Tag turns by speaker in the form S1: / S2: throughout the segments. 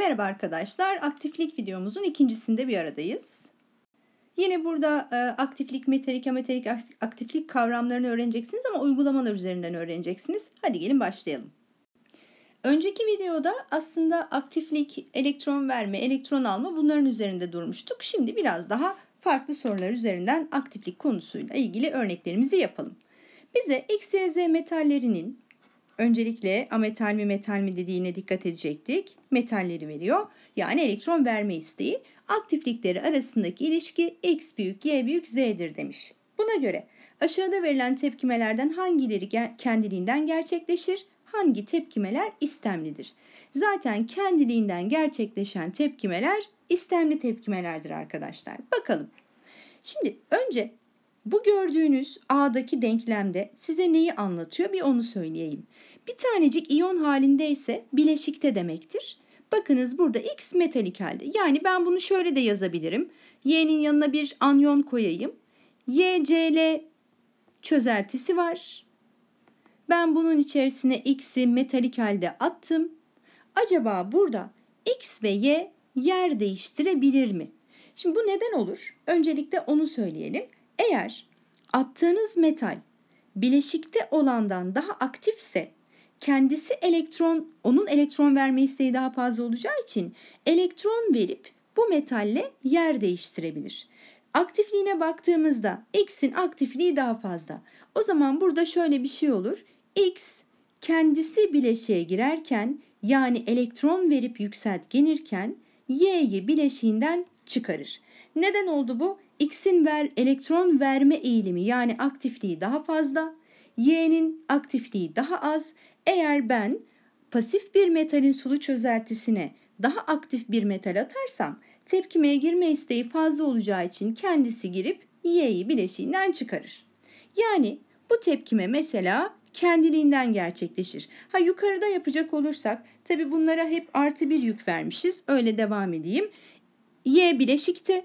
S1: Merhaba arkadaşlar, aktiflik videomuzun ikincisinde bir aradayız. Yine burada e, aktiflik, metalika, metalik aktiflik kavramlarını öğreneceksiniz ama uygulamalar üzerinden öğreneceksiniz. Hadi gelin başlayalım. Önceki videoda aslında aktiflik, elektron verme, elektron alma bunların üzerinde durmuştuk. Şimdi biraz daha farklı sorular üzerinden aktiflik konusuyla ilgili örneklerimizi yapalım. Bize X, metallerinin Öncelikle ametal mi metal mi dediğine dikkat edecektik. Metalleri veriyor. Yani elektron verme isteği. Aktiflikleri arasındaki ilişki x büyük y büyük z'dir demiş. Buna göre aşağıda verilen tepkimelerden hangileri kendiliğinden gerçekleşir? Hangi tepkimeler istemlidir? Zaten kendiliğinden gerçekleşen tepkimeler istemli tepkimelerdir arkadaşlar. Bakalım. Şimdi önce bu gördüğünüz A'daki denklemde size neyi anlatıyor bir onu söyleyeyim. Bir tanecik iyon halindeyse bileşikte demektir. Bakınız burada X metalik halde. Yani ben bunu şöyle de yazabilirim. Y'nin yanına bir anyon koyayım. YCl çözeltisi var. Ben bunun içerisine X'i metalik halde attım. Acaba burada X ve Y yer değiştirebilir mi? Şimdi bu neden olur? Öncelikle onu söyleyelim. Eğer attığınız metal bileşikte olandan daha aktifse kendisi elektron, onun elektron verme isteği daha fazla olacağı için elektron verip bu metalle yer değiştirebilir. Aktifliğine baktığımızda X'in aktifliği daha fazla. O zaman burada şöyle bir şey olur. X kendisi bileşiğe girerken yani elektron verip yükseltgenirken Y'yi bileşiğinden çıkarır. Neden oldu bu? X'in ver, elektron verme eğilimi yani aktifliği daha fazla, Y'nin aktifliği daha az eğer ben pasif bir metalin sulu çözeltisine daha aktif bir metal atarsam tepkimeye girme isteği fazla olacağı için kendisi girip Y'yi bileşiğinden çıkarır. Yani bu tepkime mesela kendiliğinden gerçekleşir. Ha yukarıda yapacak olursak tabi bunlara hep artı bir yük vermişiz. Öyle devam edeyim. Y bileşikte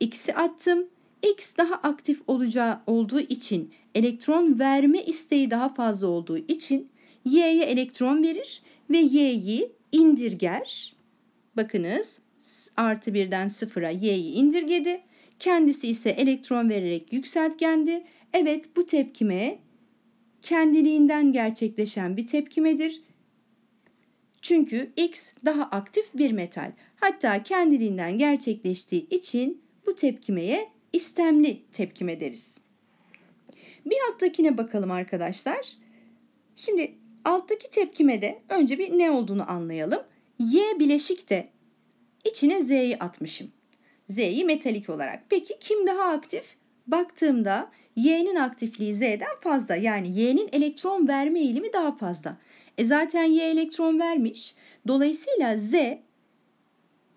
S1: X'i attım. X daha aktif olacağı olduğu için elektron verme isteği daha fazla olduğu için Y'ye elektron verir ve Y'yi indirger. Bakınız artı birden sıfıra Y'yi indirgedi. Kendisi ise elektron vererek yükseltgendi. Evet bu tepkime kendiliğinden gerçekleşen bir tepkimedir. Çünkü X daha aktif bir metal. Hatta kendiliğinden gerçekleştiği için bu tepkimeye istemli tepkime deriz. Bir alttakine bakalım arkadaşlar. Şimdi Alttaki tepkime de önce bir ne olduğunu anlayalım. Y bileşik de içine Z'yi atmışım. Z'yi metalik olarak. Peki kim daha aktif? Baktığımda Y'nin aktifliği Z'den fazla. Yani Y'nin elektron verme eğilimi daha fazla. E zaten Y elektron vermiş. Dolayısıyla Z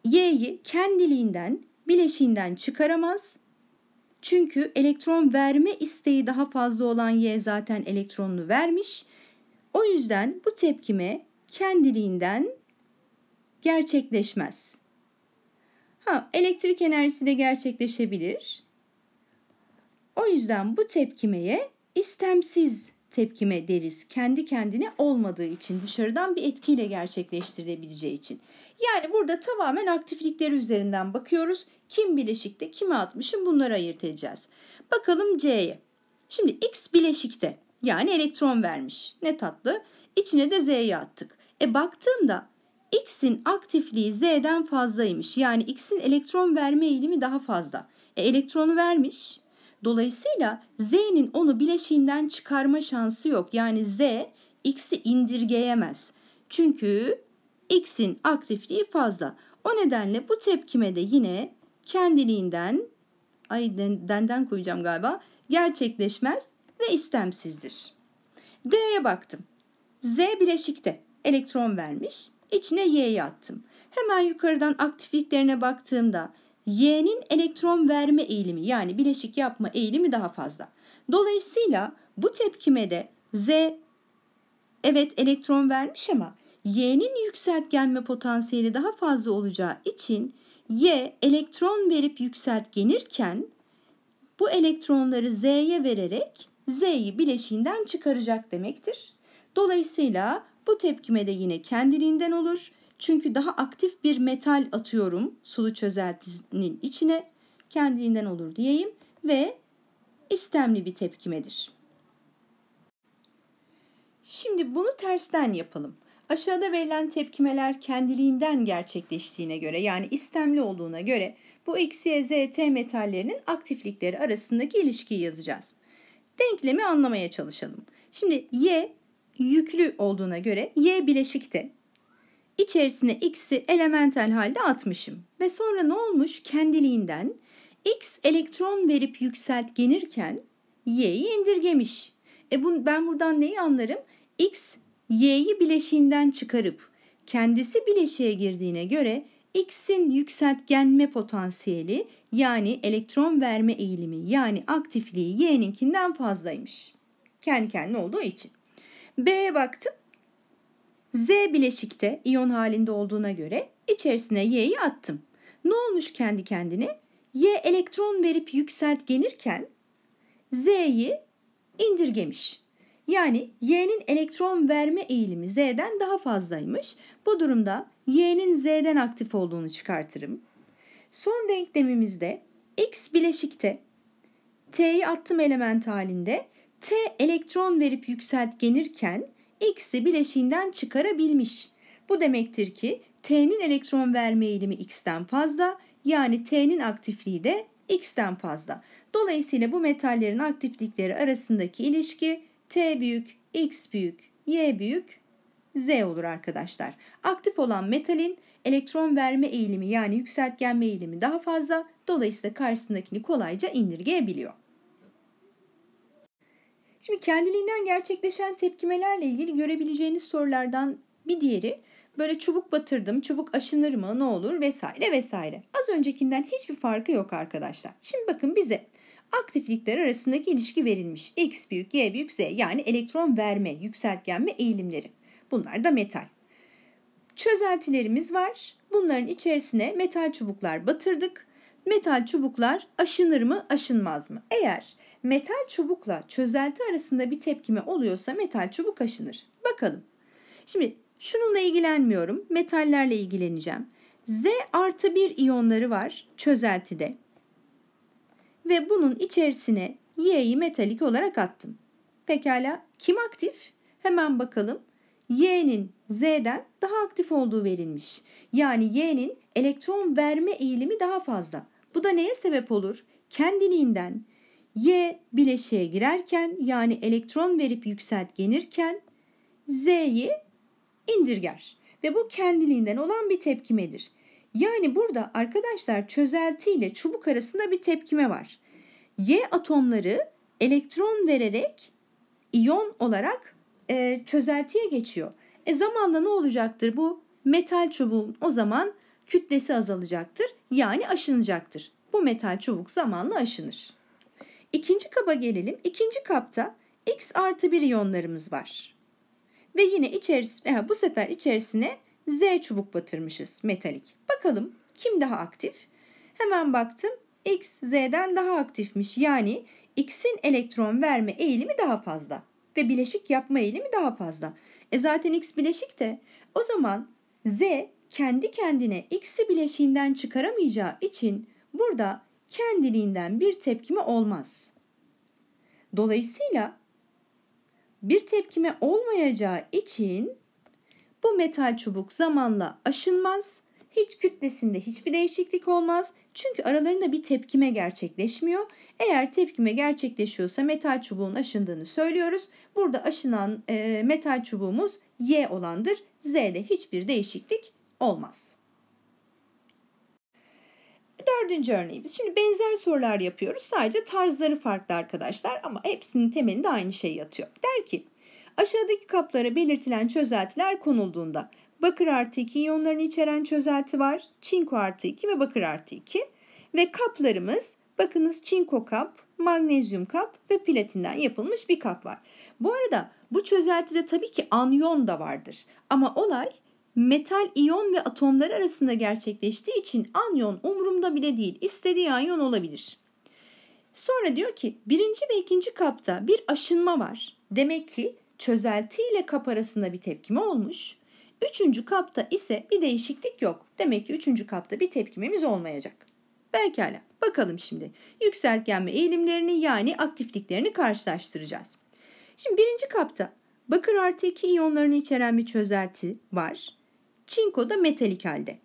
S1: Y'yi kendiliğinden bileşiğinden çıkaramaz. Çünkü elektron verme isteği daha fazla olan Y zaten elektronunu vermiş. O yüzden bu tepkime kendiliğinden gerçekleşmez. Ha, elektrik enerjisi de gerçekleşebilir. O yüzden bu tepkimeye istemsiz tepkime deriz. Kendi kendine olmadığı için, dışarıdan bir etkiyle gerçekleştirilebileceği için. Yani burada tamamen aktiflikler üzerinden bakıyoruz. Kim bileşikte, kime atmışım bunları ayırt edeceğiz. Bakalım C'ye. Şimdi X bileşikte. Yani elektron vermiş. Ne tatlı. İçine de Z'yi attık. E baktığımda X'in aktifliği Z'den fazlaymış. Yani X'in elektron verme eğilimi daha fazla. E, elektronu vermiş. Dolayısıyla Z'nin onu bileşiğinden çıkarma şansı yok. Yani Z X'i indirgeyemez. Çünkü X'in aktifliği fazla. O nedenle bu tepkime de yine kendiliğinden ay denden koyacağım galiba gerçekleşmez ve istemsizdir. D'ye baktım. Z bileşikte elektron vermiş. İçine Y'yi attım. Hemen yukarıdan aktifliklerine baktığımda Y'nin elektron verme eğilimi yani bileşik yapma eğilimi daha fazla. Dolayısıyla bu tepkime de Z evet elektron vermiş ama Y'nin yükseltgenme potansiyeli daha fazla olacağı için Y elektron verip yükseltgenirken bu elektronları Z'ye vererek Z'yi bileşiğinden çıkaracak demektir. Dolayısıyla bu tepkime de yine kendiliğinden olur. Çünkü daha aktif bir metal atıyorum sulu çözeltinin içine. Kendiliğinden olur diyeyim ve istemli bir tepkimedir. Şimdi bunu tersten yapalım. Aşağıda verilen tepkimeler kendiliğinden gerçekleştiğine göre yani istemli olduğuna göre bu X, Y, Z, T metallerinin aktiflikleri arasındaki ilişkiyi yazacağız. Denklemi anlamaya çalışalım. Şimdi y yüklü olduğuna göre y bileşikte. içerisine x'i elementel halde atmışım. Ve sonra ne olmuş? Kendiliğinden x elektron verip yükseltgenirken y'yi indirgemiş. E bu, ben buradan neyi anlarım? x y'yi bileşiğinden çıkarıp kendisi bileşiğe girdiğine göre X'in yükseltgenme potansiyeli yani elektron verme eğilimi yani aktifliği Y'ninkinden fazlaymış. Kendi kendine olduğu için. B'ye baktım. Z bileşikte iyon halinde olduğuna göre içerisine Y'yi attım. Ne olmuş kendi kendine? Y elektron verip yükseltgenirken Z'yi indirgemiş. Yani Y'nin elektron verme eğilimi Z'den daha fazlaymış. Bu durumda y'nin z'den aktif olduğunu çıkartırım. Son denklemimizde x bileşikte t'yi attım element halinde t elektron verip yükseltgenirken x'i bileşiğinden çıkarabilmiş. Bu demektir ki t'nin elektron verme eğilimi x'ten fazla yani t'nin aktifliği de x'ten fazla. Dolayısıyla bu metallerin aktiflikleri arasındaki ilişki t büyük, x büyük, y büyük Z olur arkadaşlar. Aktif olan metalin elektron verme eğilimi yani yükseltgenme eğilimi daha fazla. Dolayısıyla karşısındakini kolayca indirgeyebiliyor. Şimdi kendiliğinden gerçekleşen tepkimelerle ilgili görebileceğiniz sorulardan bir diğeri böyle çubuk batırdım, çubuk aşınır mı, ne olur vesaire vesaire. Az öncekinden hiçbir farkı yok arkadaşlar. Şimdi bakın bize aktiflikler arasındaki ilişki verilmiş. X büyük, Y büyük, Z yani elektron verme, yükseltgenme eğilimleri. Bunlar da metal. Çözeltilerimiz var. Bunların içerisine metal çubuklar batırdık. Metal çubuklar aşınır mı, aşınmaz mı? Eğer metal çubukla çözelti arasında bir tepkime oluyorsa metal çubuk aşınır. Bakalım. Şimdi şununla ilgilenmiyorum. Metallerle ilgileneceğim. Z artı 1 iyonları var çözeltide. Ve bunun içerisine Y'yi metalik olarak attım. Pekala kim aktif? Hemen bakalım. Y'nin Z'den daha aktif olduğu verilmiş. Yani Y'nin elektron verme eğilimi daha fazla. Bu da neye sebep olur? Kendiliğinden Y bileşiğe girerken yani elektron verip yükseltgenirken Z'yi indirger. Ve bu kendiliğinden olan bir tepkimedir. Yani burada arkadaşlar çözelti ile çubuk arasında bir tepkime var. Y atomları elektron vererek iyon olarak e, çözeltiye geçiyor. E zamanla ne olacaktır bu? Metal çubuğun o zaman kütlesi azalacaktır. Yani aşınacaktır. Bu metal çubuk zamanla aşınır. İkinci kaba gelelim. İkinci kapta X artı 1 iyonlarımız var. Ve yine içerisine, bu sefer içerisine Z çubuk batırmışız metalik. Bakalım kim daha aktif? Hemen baktım X Z'den daha aktifmiş. Yani X'in elektron verme eğilimi daha fazla ve bileşik yapma eğilimi daha fazla. E zaten x bileşik de o zaman z kendi kendine x'i bileşiğinden çıkaramayacağı için burada kendiliğinden bir tepkime olmaz. Dolayısıyla bir tepkime olmayacağı için bu metal çubuk zamanla aşınmaz hiç kütlesinde hiçbir değişiklik olmaz. Çünkü aralarında bir tepkime gerçekleşmiyor. Eğer tepkime gerçekleşiyorsa metal çubuğun aşındığını söylüyoruz. Burada aşınan e, metal çubuğumuz Y olandır. Z'de hiçbir değişiklik olmaz. Dördüncü örneğimiz. Şimdi benzer sorular yapıyoruz. Sadece tarzları farklı arkadaşlar ama hepsinin temelinde aynı şey yatıyor. Der ki aşağıdaki kaplara belirtilen çözeltiler konulduğunda Bakır artı 2 iyonlarını içeren çözelti var. Çinko artı 2 ve bakır artı 2. Ve kaplarımız bakınız çinko kap, magnezyum kap ve platinden yapılmış bir kap var. Bu arada bu çözeltide tabii ki anyon da vardır. Ama olay metal iyon ve atomlar arasında gerçekleştiği için anyon umurumda bile değil. İstediği anyon olabilir. Sonra diyor ki birinci ve ikinci kapta bir aşınma var. Demek ki çözelti ile kap arasında bir tepkime olmuş. Üçüncü kapta ise bir değişiklik yok. Demek ki üçüncü kapta bir tepkimemiz olmayacak. Pekala bakalım şimdi yükseltgenme eğilimlerini yani aktifliklerini karşılaştıracağız. Şimdi birinci kapta bakır artı 2 iyonlarını içeren bir çözelti var. Çinko da metalik halde.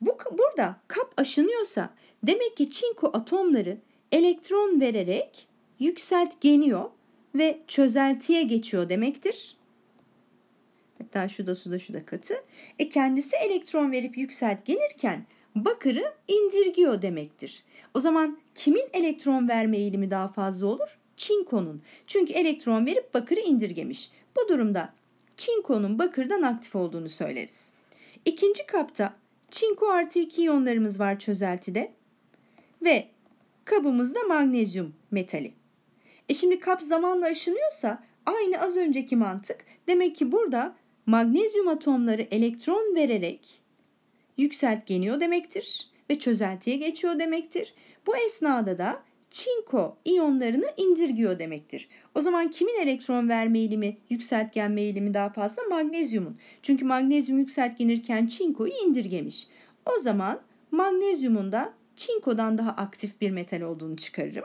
S1: Bu, burada kap aşınıyorsa demek ki çinko atomları elektron vererek yükseltgeniyor ve çözeltiye geçiyor demektir. Hatta şu da su da şu da katı. E kendisi elektron verip yükseltgenirken bakırı indirgiyor demektir. O zaman kimin elektron verme eğilimi daha fazla olur? Çinkonun. Çünkü elektron verip bakırı indirgemiş. Bu durumda çinkonun bakırdan aktif olduğunu söyleriz. İkinci kapta çinko artı iki iyonlarımız var çözeltide ve kabımızda magnezyum metali. E şimdi kap zamanla aşınıyorsa aynı az önceki mantık. Demek ki burada magnezyum atomları elektron vererek yükseltgeniyor demektir ve çözeltiye geçiyor demektir. Bu esnada da çinko iyonlarını indirgiyor demektir. O zaman kimin elektron verme eğilimi, yükseltgen eğilimi daha fazla? Magnezyumun. Çünkü magnezyum yükseltgenirken çinkoyu indirgemiş. O zaman magnezyumun da çinkodan daha aktif bir metal olduğunu çıkarırım.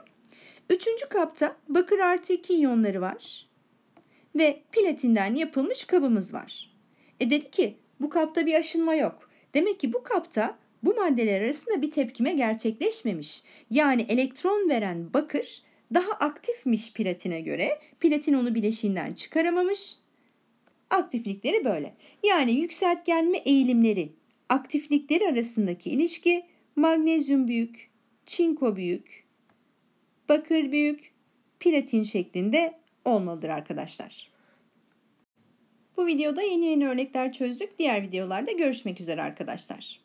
S1: Üçüncü kapta bakır artı 2 iyonları var ve platinden yapılmış kabımız var. E dedi ki bu kapta bir aşınma yok. Demek ki bu kapta bu maddeler arasında bir tepkime gerçekleşmemiş. Yani elektron veren bakır daha aktifmiş platine göre. Platin onu bileşiğinden çıkaramamış. Aktiflikleri böyle. Yani yükseltgenme eğilimleri, aktiflikleri arasındaki ilişki magnezyum büyük, çinko büyük, bakır büyük, platin şeklinde olmalıdır arkadaşlar. Bu videoda yeni yeni örnekler çözdük. Diğer videolarda görüşmek üzere arkadaşlar.